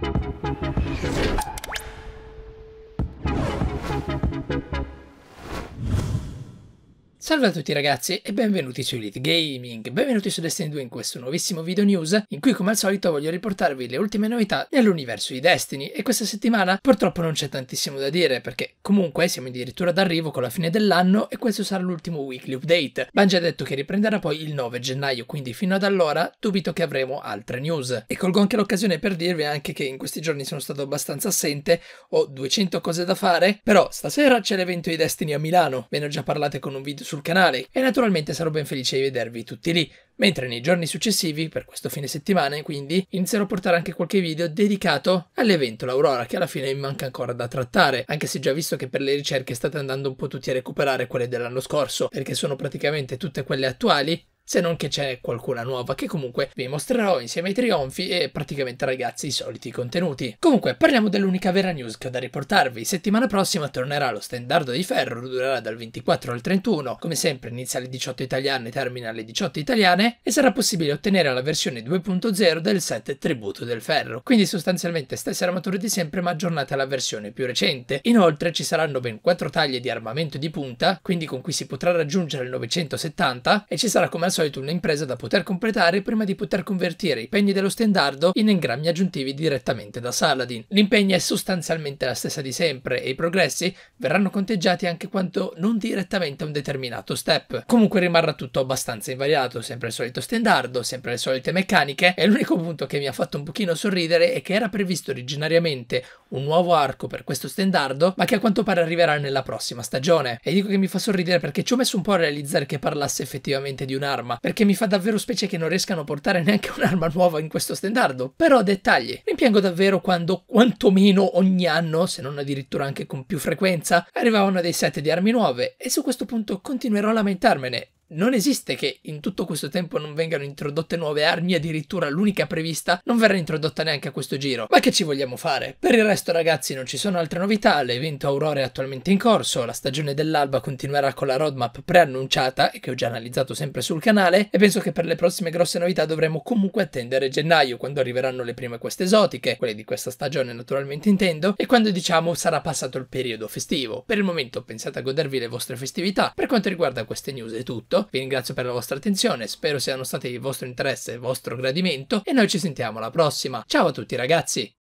Thank you. Salve a tutti ragazzi e benvenuti su Elite Gaming, benvenuti su Destiny 2 in questo nuovissimo video news in cui come al solito voglio riportarvi le ultime novità nell'universo di Destiny e questa settimana purtroppo non c'è tantissimo da dire perché comunque siamo addirittura d'arrivo con la fine dell'anno e questo sarà l'ultimo weekly update. Ban già detto che riprenderà poi il 9 gennaio quindi fino ad allora dubito che avremo altre news. E colgo anche l'occasione per dirvi anche che in questi giorni sono stato abbastanza assente, ho 200 cose da fare, però stasera c'è l'evento di Destiny a Milano, ve ne ho già parlato con un video su sul canale e naturalmente sarò ben felice di vedervi tutti lì. Mentre nei giorni successivi, per questo fine settimana quindi, inizierò a portare anche qualche video dedicato all'evento L'Aurora, che alla fine mi manca ancora da trattare, anche se già visto che per le ricerche state andando un po' tutti a recuperare quelle dell'anno scorso, perché sono praticamente tutte quelle attuali, se non che c'è qualcuna nuova che comunque vi mostrerò insieme ai trionfi e praticamente ragazzi i soliti contenuti. Comunque parliamo dell'unica vera news che ho da riportarvi, settimana prossima tornerà lo standard di ferro, durerà dal 24 al 31, come sempre inizia alle 18 italiane e termina alle 18 italiane e sarà possibile ottenere la versione 2.0 del set tributo del ferro, quindi sostanzialmente stesse armature di sempre ma aggiornate alla versione più recente. Inoltre ci saranno ben 4 taglie di armamento di punta, quindi con cui si potrà raggiungere il 970 e ci sarà come al solito un'impresa da poter completare prima di poter convertire i pegni dello stendardo in engrammi aggiuntivi direttamente da Saladin. L'impegno è sostanzialmente la stessa di sempre e i progressi verranno conteggiati anche quanto non direttamente a un determinato step. Comunque rimarrà tutto abbastanza invariato, sempre il solito stendardo, sempre le solite meccaniche e l'unico punto che mi ha fatto un pochino sorridere è che era previsto originariamente un nuovo arco per questo stendardo, ma che a quanto pare arriverà nella prossima stagione. E dico che mi fa sorridere perché ci ho messo un po' a realizzare che parlasse effettivamente di un'arma un'arma, perché mi fa davvero specie che non riescano a portare neanche un'arma nuova in questo standardo. Però dettagli, rimpiango davvero quando quantomeno ogni anno, se non addirittura anche con più frequenza, arrivavano dei set di armi nuove e su questo punto continuerò a lamentarmene non esiste che in tutto questo tempo non vengano introdotte nuove armi, addirittura l'unica prevista non verrà introdotta neanche a questo giro. Ma che ci vogliamo fare? Per il resto ragazzi non ci sono altre novità, l'evento Aurora è attualmente in corso, la stagione dell'alba continuerà con la roadmap preannunciata e che ho già analizzato sempre sul canale e penso che per le prossime grosse novità dovremo comunque attendere gennaio quando arriveranno le prime queste esotiche, quelle di questa stagione naturalmente intendo, e quando diciamo sarà passato il periodo festivo. Per il momento pensate a godervi le vostre festività, per quanto riguarda queste news è tutto tutto, vi ringrazio per la vostra attenzione, spero siano stati di vostro interesse e vostro gradimento e noi ci sentiamo alla prossima. Ciao a tutti ragazzi!